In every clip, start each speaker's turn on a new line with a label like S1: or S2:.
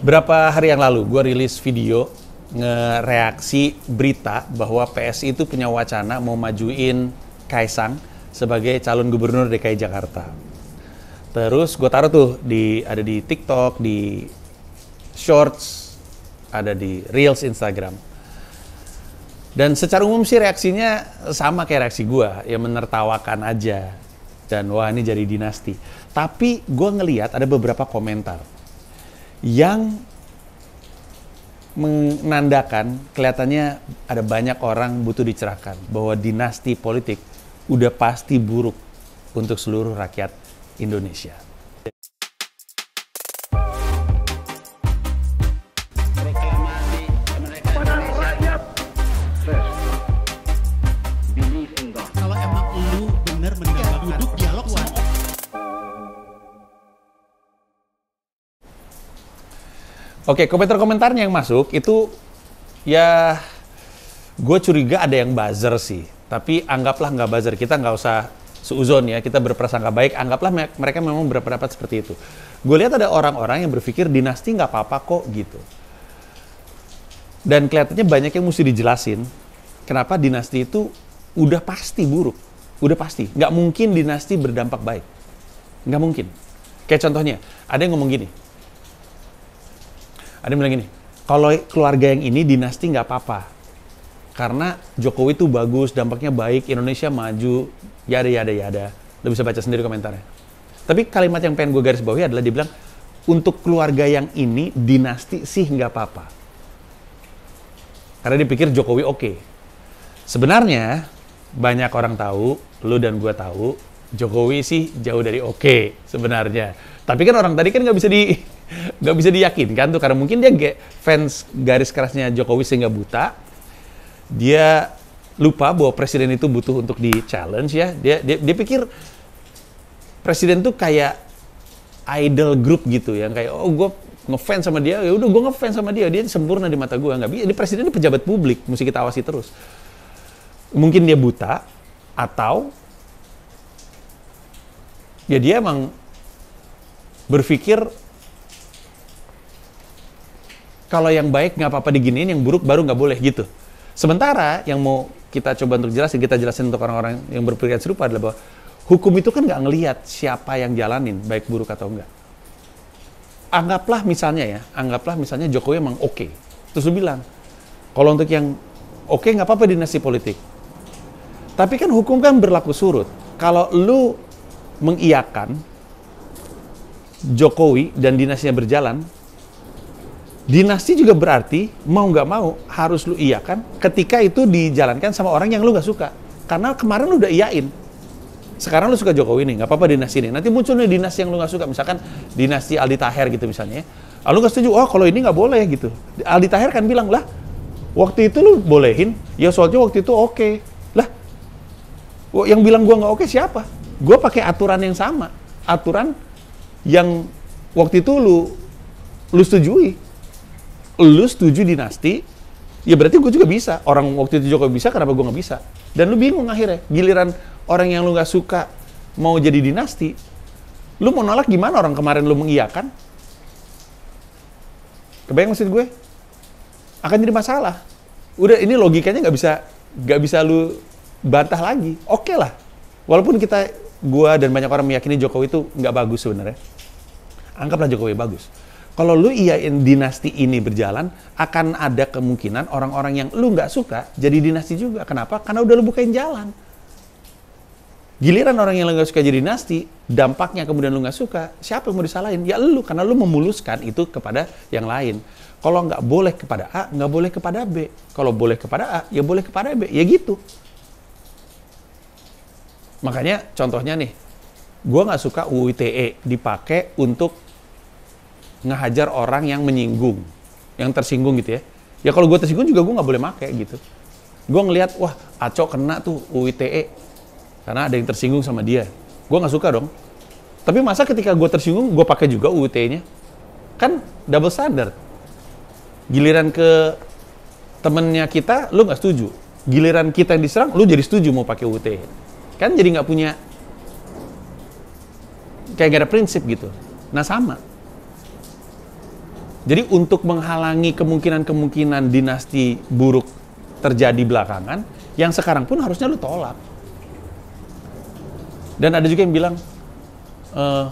S1: Berapa hari yang lalu gue rilis video ngereaksi berita bahwa PSI itu punya wacana mau majuin Kaisang sebagai calon gubernur DKI Jakarta. Terus gue taruh tuh di ada di TikTok, di Shorts, ada di Reels Instagram. Dan secara umum sih reaksinya sama kayak reaksi gue, ya menertawakan aja. Dan wah ini jadi dinasti. Tapi gue ngeliat ada beberapa komentar yang menandakan kelihatannya ada banyak orang butuh dicerahkan bahwa dinasti politik udah pasti buruk untuk seluruh rakyat Indonesia. Oke, komentar-komentarnya yang masuk itu ya gue curiga ada yang buzzer sih. Tapi anggaplah nggak buzzer, kita nggak usah seuzon ya, kita berprasangka baik, anggaplah mereka memang berpendapat seperti itu. Gue lihat ada orang-orang yang berpikir dinasti nggak apa-apa kok gitu. Dan kelihatannya banyak yang mesti dijelasin kenapa dinasti itu udah pasti buruk, udah pasti. Nggak mungkin dinasti berdampak baik, nggak mungkin. Kayak contohnya, ada yang ngomong gini, ada yang bilang gini, kalau keluarga yang ini dinasti nggak apa-apa. Karena Jokowi itu bagus, dampaknya baik, Indonesia maju, yada yada yada. Lo bisa baca sendiri komentarnya. Tapi kalimat yang pengen gue garis bawahi adalah dibilang, untuk keluarga yang ini dinasti sih nggak apa-apa. Karena dipikir Jokowi oke. Okay. Sebenarnya banyak orang tahu, lu dan gue tahu, Jokowi sih jauh dari oke okay sebenarnya. Tapi kan orang tadi kan nggak bisa di nggak bisa diyakinkan tuh karena mungkin dia fans garis kerasnya Jokowi sehingga buta. Dia lupa bahwa presiden itu butuh untuk di challenge ya. Dia dia, dia pikir presiden tuh kayak idol group gitu yang kayak oh gue ngefans sama dia ya udah gue ngefans sama dia dia sempurna di mata gue nggak bisa ini presiden ini pejabat publik mesti kita awasi terus mungkin dia buta atau ya dia emang berpikir kalau yang baik nggak apa-apa diginiin, yang buruk baru nggak boleh gitu. Sementara yang mau kita coba untuk jelasin, kita jelasin untuk orang-orang yang berpikiran serupa adalah bahwa hukum itu kan nggak ngelihat siapa yang jalanin, baik buruk atau enggak. Anggaplah misalnya ya, anggaplah misalnya Jokowi emang oke. Okay. Terus lu bilang, kalau untuk yang oke okay, nggak apa-apa dinasti politik. Tapi kan hukum kan berlaku surut. Kalau lu mengiakan Jokowi dan dinasnya berjalan, Dinasti juga berarti mau nggak mau harus lu iya kan. ketika itu dijalankan sama orang yang lu nggak suka. Karena kemarin lu udah iyain, Sekarang lu suka Jokowi nih, nggak apa-apa dinasti ini. Nanti munculnya dinasti yang lu nggak suka, misalkan dinasti Aldi Taher gitu misalnya. Ah, ya. lu nggak setuju? Oh kalau ini nggak boleh gitu. Aldi Taher kan bilang lah, waktu itu lu bolehin. Ya soalnya waktu itu oke. Okay. Lah, yang bilang gua nggak oke okay, siapa? Gua pakai aturan yang sama, aturan yang waktu itu lu lu setujui lu setuju dinasti, ya berarti gue juga bisa. Orang waktu itu Jokowi bisa, kenapa gue nggak bisa? Dan lu bingung akhirnya. Giliran orang yang lu nggak suka mau jadi dinasti, lu mau nolak gimana orang kemarin lu mengiyakan? Kebayang maksud gue? Akan jadi masalah. Udah ini logikanya nggak bisa nggak bisa lu bantah lagi. Oke okay lah. Walaupun kita gue dan banyak orang meyakini Jokowi itu nggak bagus sebenarnya. Anggaplah Jokowi bagus. Kalau lu iyain dinasti ini berjalan, akan ada kemungkinan orang-orang yang lu nggak suka jadi dinasti juga. Kenapa? Karena udah lu bukain jalan. Giliran orang yang lu nggak suka jadi dinasti, dampaknya kemudian lu nggak suka, siapa yang mau disalahin? Ya lu, karena lu memuluskan itu kepada yang lain. Kalau nggak boleh kepada A, nggak boleh kepada B. Kalau boleh kepada A, ya boleh kepada B. Ya gitu. Makanya contohnya nih, gue nggak suka UITE dipakai untuk ngehajar orang yang menyinggung, yang tersinggung gitu ya. Ya kalau gue tersinggung juga gue nggak boleh make gitu. Gue ngelihat wah Aco kena tuh UITE karena ada yang tersinggung sama dia. Gue nggak suka dong. Tapi masa ketika gue tersinggung gue pakai juga UITE-nya? Kan double standard. Giliran ke temennya kita, lu nggak setuju. Giliran kita yang diserang, lu jadi setuju mau pakai UITE. Kan jadi nggak punya kayak gak ada prinsip gitu. Nah sama, jadi untuk menghalangi kemungkinan-kemungkinan dinasti buruk terjadi belakangan, yang sekarang pun harusnya lu tolak. Dan ada juga yang bilang, eh,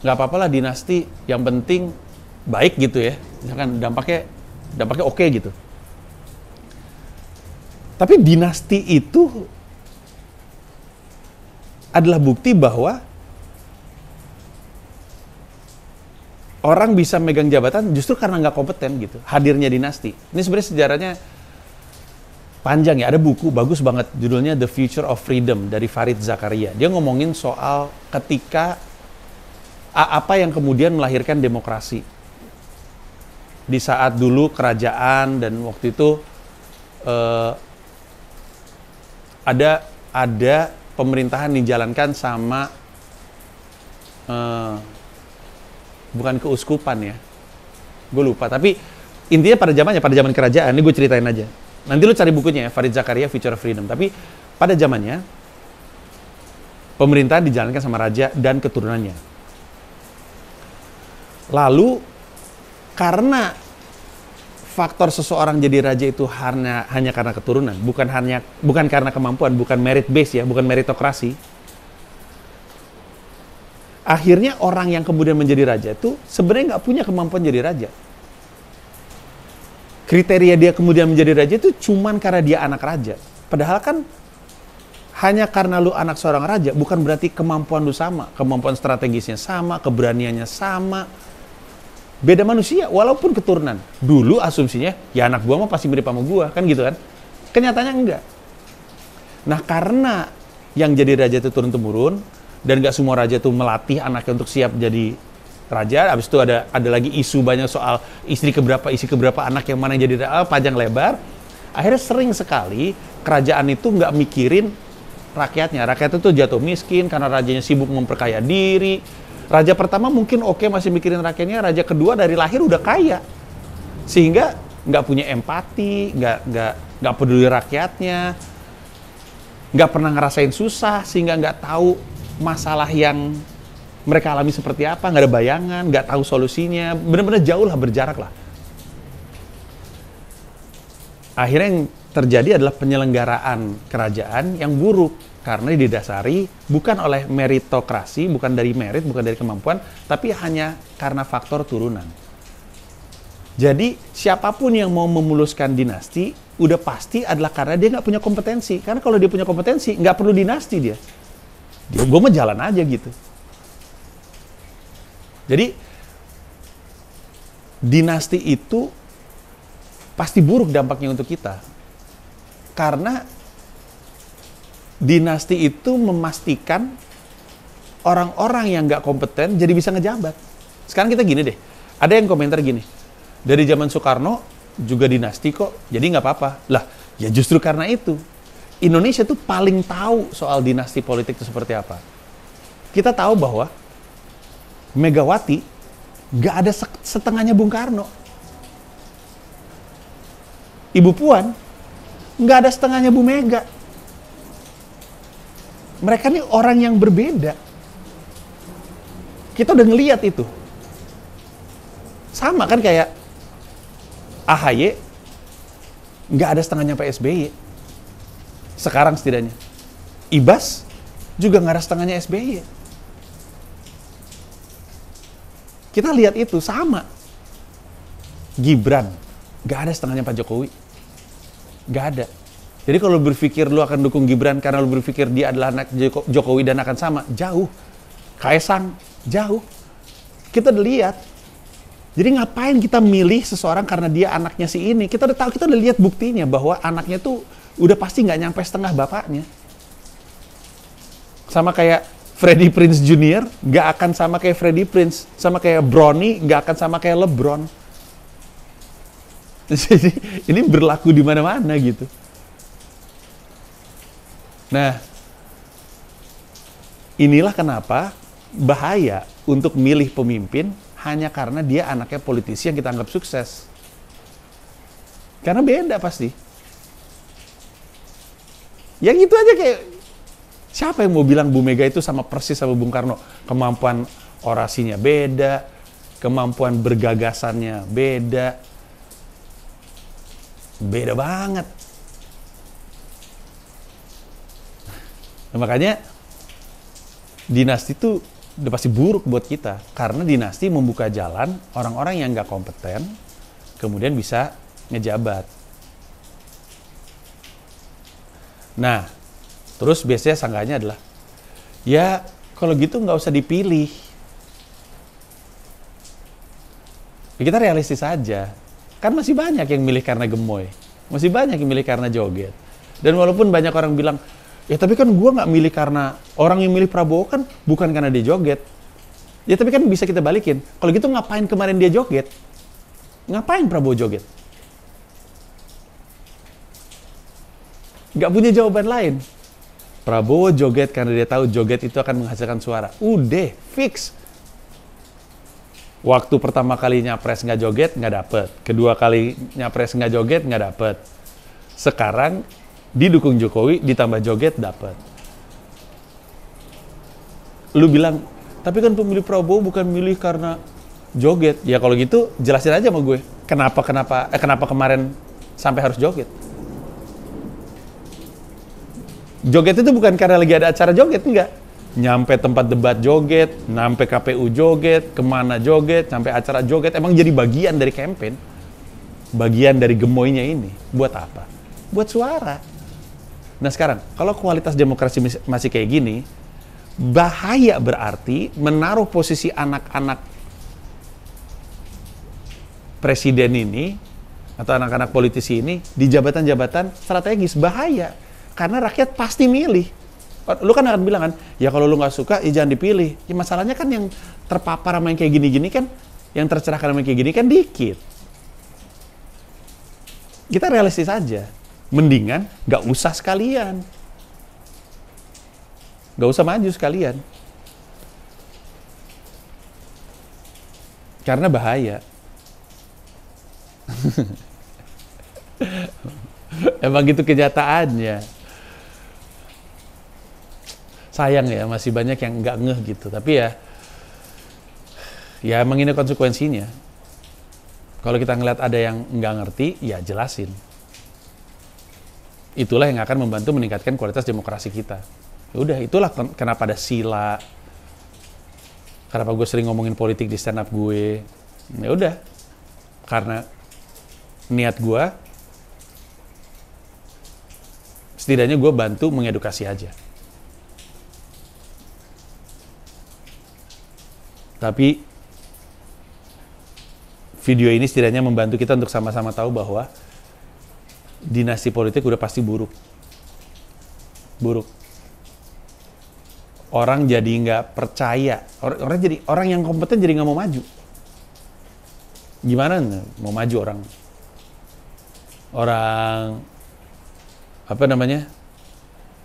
S1: nggak e, apa-apa dinasti, yang penting baik gitu ya. Misalkan dampaknya dampaknya oke okay gitu. Tapi dinasti itu adalah bukti bahwa orang bisa megang jabatan justru karena nggak kompeten gitu. Hadirnya dinasti. Ini sebenarnya sejarahnya panjang ya. Ada buku bagus banget judulnya The Future of Freedom dari Farid Zakaria. Dia ngomongin soal ketika apa yang kemudian melahirkan demokrasi. Di saat dulu kerajaan dan waktu itu eh, ada ada pemerintahan dijalankan sama eh, bukan keuskupan ya gue lupa tapi intinya pada zamannya pada zaman kerajaan ini gue ceritain aja nanti lu cari bukunya ya Farid Zakaria Future Freedom tapi pada zamannya pemerintahan dijalankan sama raja dan keturunannya lalu karena faktor seseorang jadi raja itu hanya hanya karena keturunan, bukan hanya bukan karena kemampuan, bukan merit base ya, bukan meritokrasi akhirnya orang yang kemudian menjadi raja itu sebenarnya nggak punya kemampuan jadi raja. Kriteria dia kemudian menjadi raja itu cuman karena dia anak raja. Padahal kan hanya karena lu anak seorang raja bukan berarti kemampuan lu sama, kemampuan strategisnya sama, keberaniannya sama. Beda manusia walaupun keturunan. Dulu asumsinya ya anak gua mah pasti mirip sama gua, kan gitu kan? Kenyataannya enggak. Nah, karena yang jadi raja itu turun temurun, dan gak semua raja tuh melatih anaknya untuk siap jadi raja. Habis itu ada ada lagi isu banyak soal istri keberapa, istri keberapa, anak yang mana yang jadi raja, ah, panjang lebar. Akhirnya sering sekali kerajaan itu nggak mikirin rakyatnya. Rakyat itu jatuh miskin karena rajanya sibuk memperkaya diri. Raja pertama mungkin oke okay, masih mikirin rakyatnya. Raja kedua dari lahir udah kaya, sehingga nggak punya empati, nggak nggak nggak peduli rakyatnya, nggak pernah ngerasain susah sehingga nggak tahu masalah yang mereka alami seperti apa, nggak ada bayangan, nggak tahu solusinya, benar-benar jauh lah berjarak lah. Akhirnya yang terjadi adalah penyelenggaraan kerajaan yang buruk karena didasari bukan oleh meritokrasi, bukan dari merit, bukan dari kemampuan, tapi hanya karena faktor turunan. Jadi siapapun yang mau memuluskan dinasti, udah pasti adalah karena dia nggak punya kompetensi. Karena kalau dia punya kompetensi, nggak perlu dinasti dia. Ya, gue mah jalan aja gitu jadi dinasti itu pasti buruk dampaknya untuk kita karena dinasti itu memastikan orang-orang yang nggak kompeten jadi bisa ngejabat sekarang kita gini deh ada yang komentar gini dari zaman Soekarno juga dinasti kok jadi nggak apa-apa lah ya justru karena itu Indonesia tuh paling tahu soal dinasti politik itu seperti apa. Kita tahu bahwa Megawati gak ada setengahnya Bung Karno. Ibu Puan gak ada setengahnya Bu Mega. Mereka ini orang yang berbeda. Kita udah ngeliat itu. Sama kan kayak AHY gak ada setengahnya PSBY sekarang setidaknya. Ibas juga ngaras tangannya SBY. Kita lihat itu sama. Gibran, gak ada setengahnya Pak Jokowi. Gak ada. Jadi kalau berpikir lu akan dukung Gibran karena lu berpikir dia adalah anak Jokowi dan akan sama, jauh. Kaisang, jauh. Kita udah lihat. Jadi ngapain kita milih seseorang karena dia anaknya si ini? Kita udah tahu, kita udah lihat buktinya bahwa anaknya tuh udah pasti nggak nyampe setengah bapaknya. Sama kayak Freddie Prince Jr. nggak akan sama kayak Freddie Prince, sama kayak Bronny nggak akan sama kayak LeBron. Jadi ini berlaku di mana-mana gitu. Nah, inilah kenapa bahaya untuk milih pemimpin hanya karena dia anaknya politisi yang kita anggap sukses. Karena beda pasti. Ya gitu aja kayak siapa yang mau bilang Bu Mega itu sama persis sama Bung Karno? Kemampuan orasinya beda, kemampuan bergagasannya beda. Beda banget. Nah, makanya dinasti itu udah pasti buruk buat kita karena dinasti membuka jalan orang-orang yang nggak kompeten kemudian bisa ngejabat Nah, terus biasanya sangkanya adalah, ya kalau gitu nggak usah dipilih. Ya, kita realistis saja Kan masih banyak yang milih karena gemoy. Masih banyak yang milih karena joget. Dan walaupun banyak orang bilang, ya tapi kan gue nggak milih karena orang yang milih Prabowo kan bukan karena dia joget. Ya tapi kan bisa kita balikin. Kalau gitu ngapain kemarin dia joget? Ngapain Prabowo joget? nggak punya jawaban lain. Prabowo joget karena dia tahu joget itu akan menghasilkan suara. Udah, fix. Waktu pertama kali nyapres nggak joget, nggak dapet. Kedua kali nyapres nggak joget, nggak dapet. Sekarang didukung Jokowi, ditambah joget, dapet. Lu bilang, tapi kan pemilih Prabowo bukan milih karena joget. Ya kalau gitu jelasin aja sama gue. Kenapa kenapa eh, kenapa kemarin sampai harus joget? joget itu bukan karena lagi ada acara joget, enggak. Nyampe tempat debat joget, nyampe KPU joget, kemana joget, sampai acara joget, emang jadi bagian dari campaign. Bagian dari gemoynya ini. Buat apa? Buat suara. Nah sekarang, kalau kualitas demokrasi masih kayak gini, bahaya berarti menaruh posisi anak-anak presiden ini atau anak-anak politisi ini di jabatan-jabatan strategis bahaya karena rakyat pasti milih. Lu kan akan bilang kan, ya kalau lu nggak suka, ya jangan dipilih. Ya masalahnya kan yang terpapar sama yang kayak gini-gini kan, yang tercerahkan sama yang kayak gini kan dikit. Kita realistis aja. Mendingan nggak usah sekalian. Nggak usah maju sekalian. Karena bahaya. Emang gitu kenyataannya sayang ya masih banyak yang nggak ngeh gitu tapi ya ya mengine konsekuensinya kalau kita ngeliat ada yang nggak ngerti ya jelasin itulah yang akan membantu meningkatkan kualitas demokrasi kita ya udah itulah kenapa ada sila kenapa gue sering ngomongin politik di stand up gue ya udah karena niat gue setidaknya gue bantu mengedukasi aja Tapi video ini setidaknya membantu kita untuk sama-sama tahu bahwa dinasti politik udah pasti buruk. Buruk. Orang jadi nggak percaya. Orang, orang jadi orang yang kompeten jadi nggak mau maju. Gimana mau maju orang? Orang apa namanya?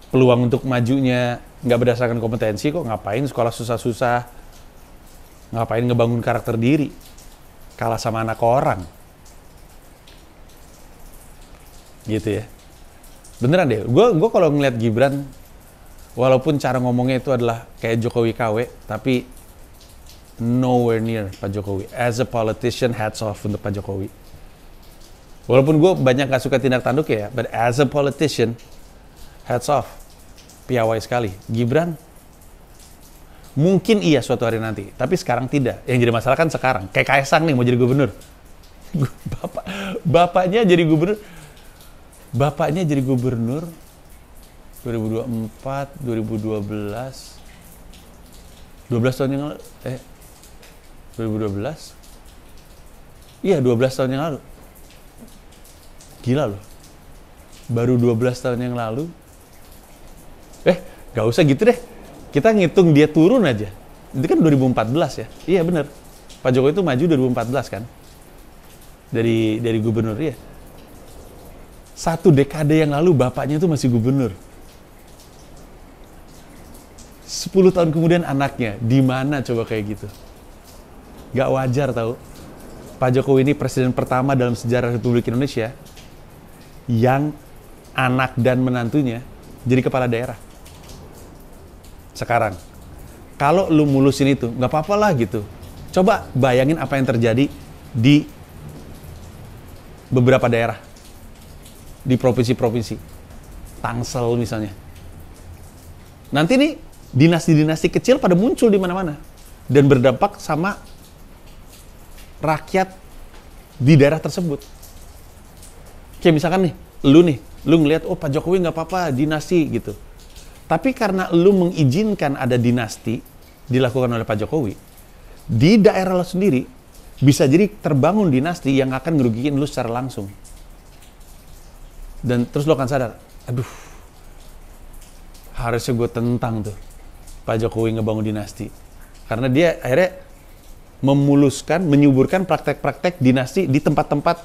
S1: Peluang untuk majunya nggak berdasarkan kompetensi kok ngapain sekolah susah-susah Ngapain ngebangun karakter diri? Kalah sama anak orang. Gitu ya. Beneran deh, gue gua kalau ngeliat Gibran, walaupun cara ngomongnya itu adalah kayak Jokowi KW, tapi nowhere near Pak Jokowi. As a politician, hats off untuk Pak Jokowi. Walaupun gue banyak gak suka tindak tanduk ya, but as a politician, hats off. Piawai sekali. Gibran, Mungkin iya suatu hari nanti, tapi sekarang tidak. Yang jadi masalah kan sekarang. Kayak Kaisang nih mau jadi gubernur. Bapak, bapaknya jadi gubernur. Bapaknya jadi gubernur 2024, 2012. 12 tahun yang lalu eh 2012. Iya, 12 tahun yang lalu. Gila loh. Baru 12 tahun yang lalu. Eh, gak usah gitu deh. Kita ngitung dia turun aja. Itu kan 2014 ya. Iya benar. Pak Jokowi itu maju 2014 kan. Dari dari gubernur ya. Satu dekade yang lalu bapaknya itu masih gubernur. 10 tahun kemudian anaknya, di mana coba kayak gitu? Gak wajar tahu. Pak Jokowi ini presiden pertama dalam sejarah Republik Indonesia yang anak dan menantunya jadi kepala daerah sekarang. Kalau lu mulusin itu, nggak apa-apa lah gitu. Coba bayangin apa yang terjadi di beberapa daerah. Di provinsi-provinsi. Tangsel misalnya. Nanti nih, dinasti-dinasti kecil pada muncul di mana-mana. Dan berdampak sama rakyat di daerah tersebut. Kayak misalkan nih, lu nih, lu ngeliat oh Pak Jokowi nggak apa-apa dinasti gitu. Tapi karena lu mengizinkan ada dinasti dilakukan oleh Pak Jokowi, di daerah lo sendiri bisa jadi terbangun dinasti yang akan ngerugikan lu secara langsung. Dan terus lo akan sadar, aduh, harusnya gue tentang tuh Pak Jokowi ngebangun dinasti. Karena dia akhirnya memuluskan, menyuburkan praktek-praktek dinasti di tempat-tempat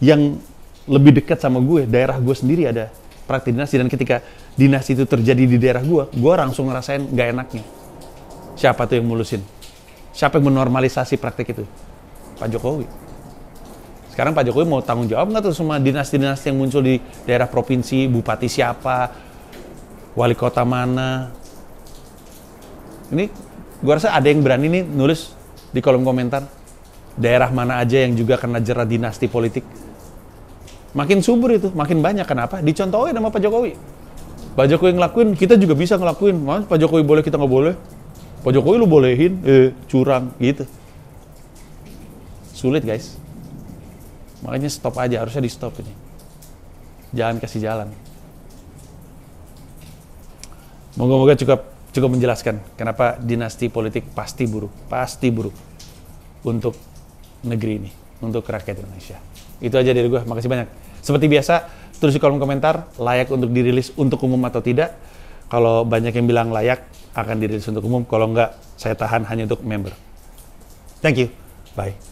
S1: yang lebih dekat sama gue, daerah gue sendiri ada praktik dinasti dan ketika dinasti itu terjadi di daerah gue gue langsung ngerasain gak enaknya siapa tuh yang mulusin siapa yang menormalisasi praktik itu Pak Jokowi sekarang Pak Jokowi mau tanggung jawab nggak tuh semua dinasti-dinasti yang muncul di daerah provinsi bupati siapa wali kota mana ini gue rasa ada yang berani nih nulis di kolom komentar daerah mana aja yang juga kena jerat dinasti politik Makin subur itu, makin banyak. Kenapa? Dicontohin sama Pak Jokowi. Pak Jokowi ngelakuin, kita juga bisa ngelakuin. Mas, Pak Jokowi boleh, kita nggak boleh. Pak Jokowi lu bolehin, eh, curang, gitu. Sulit guys. Makanya stop aja, harusnya di stop ini. Jangan kasih jalan. Moga-moga cukup cukup menjelaskan kenapa dinasti politik pasti buruk, pasti buruk untuk negeri ini, untuk rakyat Indonesia. Itu aja dari gue. Makasih banyak. Seperti biasa, tulis di kolom komentar layak untuk dirilis untuk umum atau tidak. Kalau banyak yang bilang layak, akan dirilis untuk umum. Kalau enggak, saya tahan hanya untuk member. Thank you. Bye.